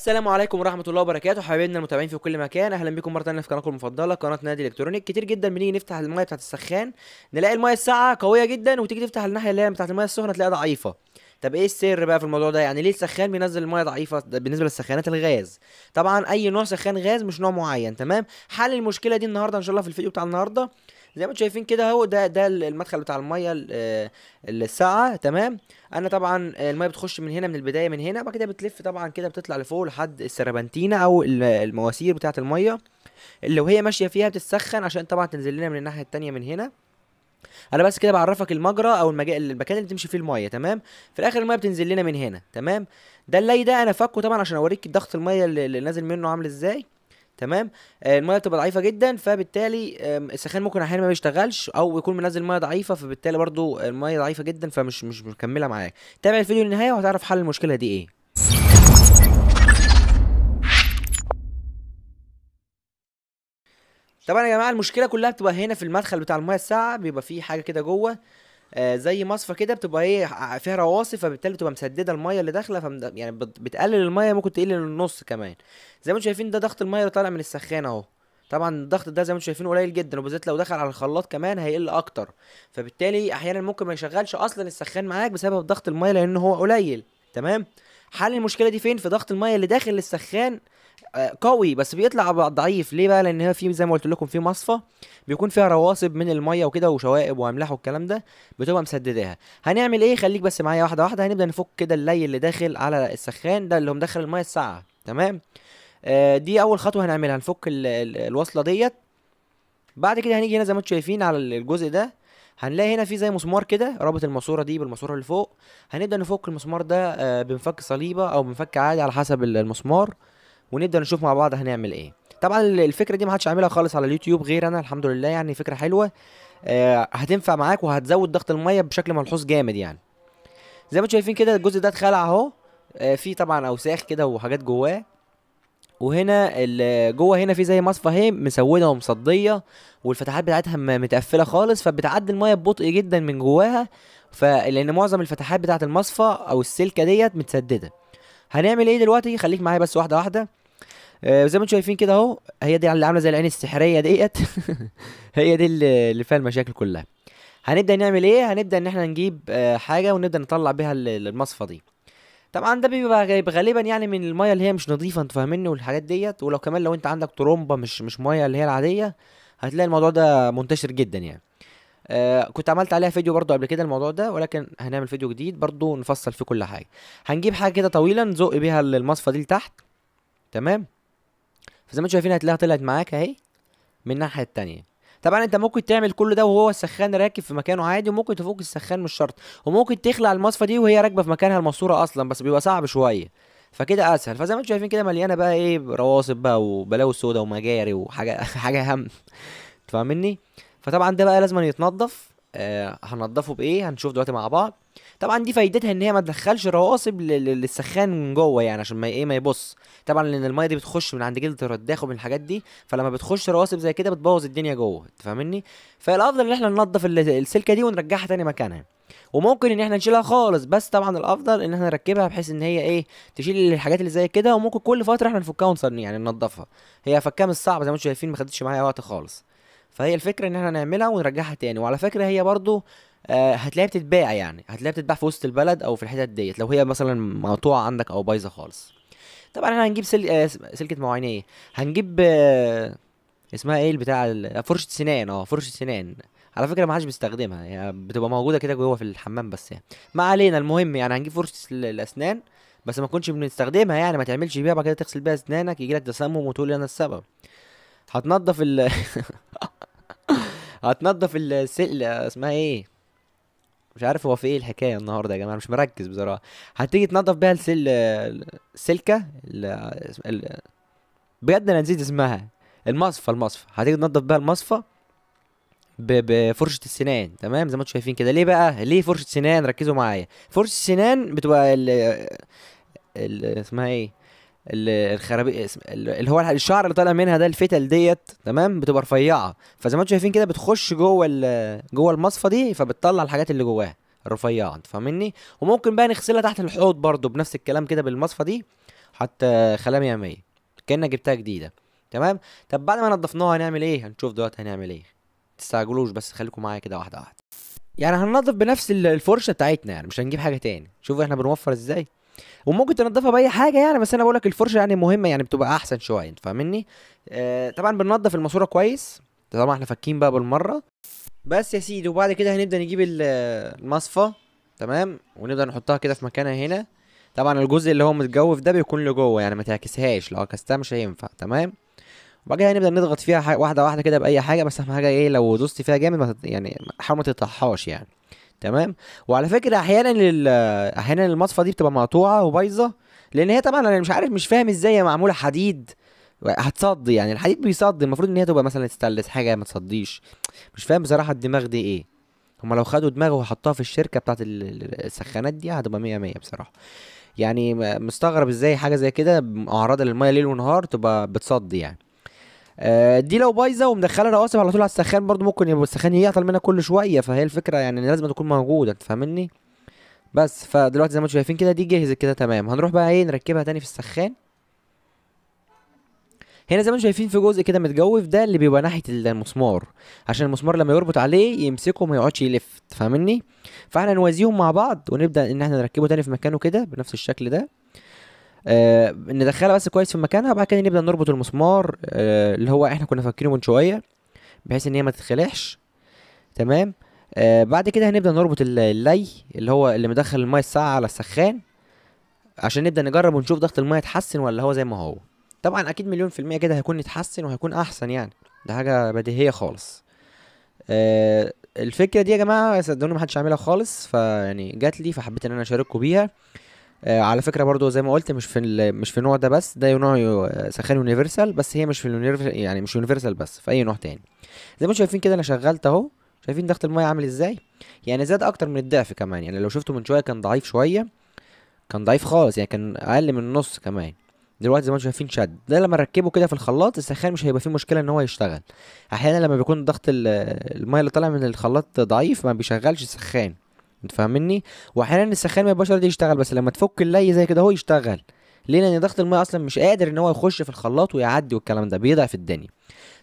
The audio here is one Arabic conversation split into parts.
السلام عليكم ورحمه الله وبركاته حبايبنا المتابعين في كل مكان اهلا بكم مره ثانيه في قناتكم المفضله قناه نادي الكترونيك كتير جدا بنيجي نفتح المايه بتاعه السخان نلاقي المايه الساقعه قويه جدا وتيجي تفتح الناحيه اللي هي بتاعه المايه السخنه تلاقيها ضعيفه طب ايه السر بقى في الموضوع ده يعني ليه السخان بينزل المايه ضعيفه بالنسبه للسخانات الغاز طبعا اي نوع سخان غاز مش نوع معين تمام حل المشكله دي النهارده ان شاء الله في الفيديو بتاع النهارده زي ما انتم شايفين كده اهو ده ده المدخل بتاع الميه آه، الساقعه تمام انا طبعا الميه بتخش من هنا من البدايه من هنا وبعد كده بتلف طبعا كده بتطلع لفوق لحد السربنتينه او المواسير بتاعه الميه اللي وهي ماشيه فيها بتتسخن عشان طبعا تنزل لنا من الناحيه التانية من هنا انا بس كده بعرفك المجرى او المكان اللي بتمشي فيه الميه تمام في الاخر الميه بتنزل لنا من هنا تمام ده اللي ده انا فكه طبعا عشان اوريك ضغط الميه اللي نازل منه عامل ازاي تمام آه، الميه بتبقى ضعيفه جدا فبالتالي السخان ممكن احيانا ما بيشتغلش او يكون منزل ميه ضعيفه فبالتالي برضو الميه ضعيفه جدا فمش مش مكمله معاك تابع الفيديو للنهايه وهتعرف حل المشكله دي ايه طبعا يا جماعه المشكله كلها بتبقى هنا في المدخل بتاع الميه الساقعه بيبقى فيه حاجه كده جوه آه، زي مصفى كده بتبقى هي ايه، فيها رواسب فبالتالي بتبقى مسدده الميه اللي داخله فمد... يعني بتقلل الميه ممكن تقل للنص كمان زي ما انتم شايفين ده ضغط الميه اللي طالع من السخان اهو طبعا الضغط ده زي ما انتم شايفين قليل جدا وبالذات لو دخل على الخلاط كمان هيقل اكتر فبالتالي احيانا ممكن ما يشغلش اصلا السخان معاك بسبب ضغط الميه لان هو قليل تمام حل المشكله دي فين في ضغط الميه اللي داخل السخان قوي بس بيطلع ضعيف ليه بقى لان هي في زي ما قلت لكم في مصفى بيكون فيها رواسب من الميه وكده وشوائب واملاح والكلام ده بتبقى مسدداها هنعمل ايه خليك بس معايا واحده واحده هنبدا نفك كده اللي اللي داخل على السخان ده اللي هو مدخل الميه الساقعه تمام آه دي اول خطوه هنعملها هنفك الوصله ديت بعد كده هنيجي هنا زي ما انتم شايفين على الجزء ده هنلاقي هنا في زي مسمار كده رابط الماسوره دي بالماسوره اللي فوق هنبدا نفك المسمار ده آه، بنفك صليبه او بنفك عادي على حسب المسمار ونبدا نشوف مع بعض هنعمل ايه طبعا الفكره دي ما حدش عاملها خالص على اليوتيوب غير انا الحمد لله يعني فكره حلوه آه هتنفع معاك وهتزود ضغط الميه بشكل ملحوظ جامد يعني زي ما انتم شايفين كده الجزء ده اتخلع اهو آه في طبعا اوساخ كده وحاجات جواه وهنا جوه هنا في زي مصفى اهي مسوده ومصديه والفتحات بتاعتها متقفله خالص فبتعدي الميه ببطء جدا من جواها فلان معظم الفتحات بتاعت المصفى او السلكه ديت متسدده هنعمل ايه دلوقتي خليك معايا بس واحده واحده وزي آه، ما انتم شايفين كده اهو هي دي اللي عامله زي العين السحريه ديت هي دي اللي فيها المشاكل كلها هنبدا نعمل ايه هنبدا ان احنا نجيب آه، حاجه ونبدا نطلع بيها المصفه دي طبعا ده بيبقى غالبا يعني من الميه اللي هي مش نظيفه انتوا فاهمني والحاجات ديت ولو كمان لو انت عندك ترومبه مش مش ميه اللي هي العاديه هتلاقي الموضوع ده منتشر جدا يعني آه كنت عملت عليها فيديو برضو قبل كده الموضوع ده ولكن هنعمل فيديو جديد برضو نفصل فيه كل حاجه هنجيب حاجه كده طويله نزق بيها المصفى دي لتحت تمام فزي ما انتم شايفين هتلاقيها طلعت معاك اهي من الناحيه التانية طبعا انت ممكن تعمل كل ده وهو السخان راكب في مكانه عادي وممكن تفك السخان مش شرط وممكن تخلع المصفى دي وهي راكبه في مكانها الماسوره اصلا بس بيبقى صعب شويه فكده اسهل فزي ما انتم شايفين كده مليانه بقى ايه رواسب بقى وبلاوي سودا ومجاري وحاجه حاجه هم تفهمني فطبعا ده بقى لازم يتنضف آه هنضفه بايه هنشوف دلوقتي مع بعض طبعا دي فايدتها ان هي ما تدخلش رواسب للسخان من جوه يعني عشان ما ايه ما يبص طبعا لان الميه دي بتخش من عند جلد الرداخ ومن الحاجات دي فلما بتخش رواسب زي كده بتبوظ الدنيا جوه انت فاهمني فالافضل ان احنا ننضف السلكه دي ونرجعها تاني مكانها وممكن ان احنا نشيلها خالص بس طبعا الافضل ان احنا نركبها بحيث ان هي ايه تشيل الحاجات اللي زي كده وممكن كل فتره احنا نفكها ونصني يعني ننضفها هي فكها مش صعبه زي ما انتم شايفين ما خدتش معايا وقت خالص فهي الفكره ان احنا نعملها ونرجعها تاني وعلى فكره هي برضو آه، هتلاقيها بتتباع يعني هتلاقيها بتتباع في وسط البلد او في الحتت ديت لو هي مثلا مقطوعه عندك او بايظه خالص طبعا احنا هنجيب سل... آه، سلكه مواعينيه هنجيب آه، اسمها ايه البتاع فرشه سنان اه فرشه سنان على فكره ما حدش بيستخدمها يعني بتبقى موجوده كده جوه في الحمام بس يعني ما علينا المهم يعني هنجيب فرشه الاسنان بس ما كنتش بنستخدمها يعني ما تعملش بيها بعد كده تغسل بيها اسنانك يجيلك تسمم وتقول انا السبب هتنضف ال هتنضف السل اسمها ايه مش عارف هو في ايه الحكايه النهارده يا جماعه مش مركز بصراحه هتيجي تنضف بيها السل السلكه ال... ال... بجد انا نسيت اسمها المصفى المصفى هتيجي تنضف بيها المصفى بفرشة السنان تمام زي ما انتم شايفين كده ليه بقى ليه فرشة سنان ركزوا معايا فرشة السنان بتبقى ال ال اسمها ايه الخرابي اللي هو الشعر اللي طالع منها ده الفتل ديت تمام بتبقى رفيعه فزي ما انتم شايفين كده بتخش جوه جوه المصفى دي فبتطلع الحاجات اللي جواها الرفيعه انت فاهمني وممكن بقى نغسلها تحت الحوض برده بنفس الكلام كده بالمصفى دي حتى خلايا مياميه كانك جبتها جديده تمام طب بعد ما نضفناها هنعمل ايه هنشوف دلوقتي هنعمل ايه تستعجلوش بس خليكم معايا كده واحده واحده يعني هننضف بنفس الفرشه بتاعتنا يعني مش هنجيب حاجه تاني شوف احنا بنوفر ازاي وممكن تنضفها باي حاجه يعني بس انا بقول لك الفرشه يعني مهمه يعني بتبقى احسن شويه انت فاهمني آه طبعا بننضف الماسوره كويس طبعا احنا فاكين بقى بالمره بس يا سيدي وبعد كده هنبدا نجيب المصفى تمام ونبدا نحطها كده في مكانها هنا طبعا الجزء اللي هو متجوف ده بيكون لجوه يعني ما تعكسهاش لو عكستها مش هينفع تمام وبعد كده هنبدا نضغط فيها واحده واحده كده باي حاجه بس اهم حاجه ايه لو دوست فيها جامد يعني حاول ما تقطعهاش يعني تمام وعلى فكره احيانا لل... احيانا المصفى دي بتبقى مقطوعه وبايظه لان هي طبعا انا مش عارف مش فاهم ازاي هي معموله حديد هتصد يعني الحديد بيصد المفروض ان هي تبقى مثلا تستلس حاجه ما تصديش مش فاهم بصراحه الدماغ دي ايه هما لو خدوا دماغه وحطوها في الشركه بتاعت السخانات دي هتبقى مية مية بصراحه يعني مستغرب ازاي حاجه زي كده معرضه للميه ليل ونهار تبقى بتصد يعني آه، دي لو بايظه ومدخله رواسب على طول على السخان برضو ممكن يبقى السخان يعطل منها كل شويه فهي الفكره يعني لازم تكون موجوده انت فاهمني بس فدلوقتي زي ما انتم شايفين كده دي جهزت كده تمام هنروح بقى ايه نركبها تاني في السخان هنا زي ما انتم شايفين في جزء كده متجوف ده اللي بيبقى ناحيه المسمار عشان المسمار لما يربط عليه يمسكه ما يقعدش يلف فاهمني فاحنا نوازيهم مع بعض ونبدا ان احنا نركبه تاني في مكانه كده بنفس الشكل ده آه ندخلها بس كويس في مكانها بعد كده نبدا نربط المسمار آه اللي هو احنا كنا فاكرينه من شويه بحيث ان هي ما تتخلعش تمام آه بعد كده هنبدا نربط اللي اللي هو اللي مدخل الميه الساقعه على السخان عشان نبدا نجرب ونشوف ضغط الميه اتحسن ولا هو زي ما هو طبعا اكيد مليون في المية كده هيكون يتحسن وهيكون احسن يعني ده حاجة بديهية خالص آه الفكرة دي يا جماعة صدقوني محدش عاملها خالص فيعني جات لي فحبيت ان انا اشارككم بيها آه، على فكره برضو زي ما قلت مش في مش في النوع ده بس ده نوع آه، سخان يونيفرسال بس هي مش في يعني مش يونيفرسال بس في اي نوع تاني زي ما انتم شايفين كده انا شغلت اهو شايفين ضغط الميه عامل ازاي يعني زاد اكتر من الضعف كمان يعني لو شفته من شويه كان ضعيف شويه كان ضعيف خالص يعني كان اقل من النص كمان دلوقتي زي ما انتم شايفين شد ده لما نركبه كده في الخلاط السخان مش هيبقى فيه مشكله ان هو يشتغل احيانا لما بيكون ضغط الميه اللي طالع من الخلاط ضعيف ما بيشغلش السخان انت فاهمني واحيانا السخان من البشره دي يشتغل بس لما تفك اللي زي كده هو يشتغل ليه لان ضغط الميه اصلا مش قادر ان هو يخش في الخلاط ويعدي والكلام ده بيضعف الدنيا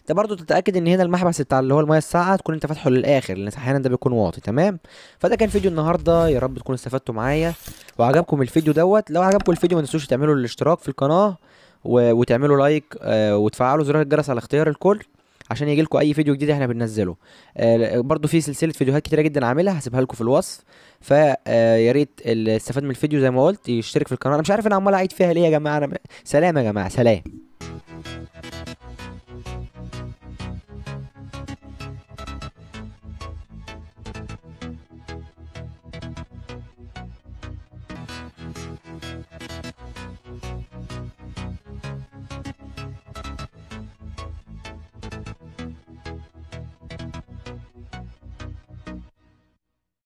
انت برضو تتاكد ان هنا المحبس بتاع اللي هو الميه الساقعه تكون انت فاتحه للاخر لان احيانا ده بيكون واطي تمام فده كان فيديو النهارده يا رب تكونوا استفدتوا معايا وعجبكم الفيديو دوت لو عجبكم الفيديو ما تنسوش تعملوا الاشتراك في القناه و... وتعملوا لايك آه وتفعلوا زرار الجرس على اختيار الكل عشان يجي لكم اي فيديو جديد احنا بننزله آه، برضو في سلسله فيديوهات كتيره جدا عاملها هسيبها لكم في الوصف فيا آه، ريت اللي استفاد من الفيديو زي ما قلت يشترك في القناه انا مش عارف انا عمال اعيد فيها ليه يا جماعه انا سلام يا جماعه سلام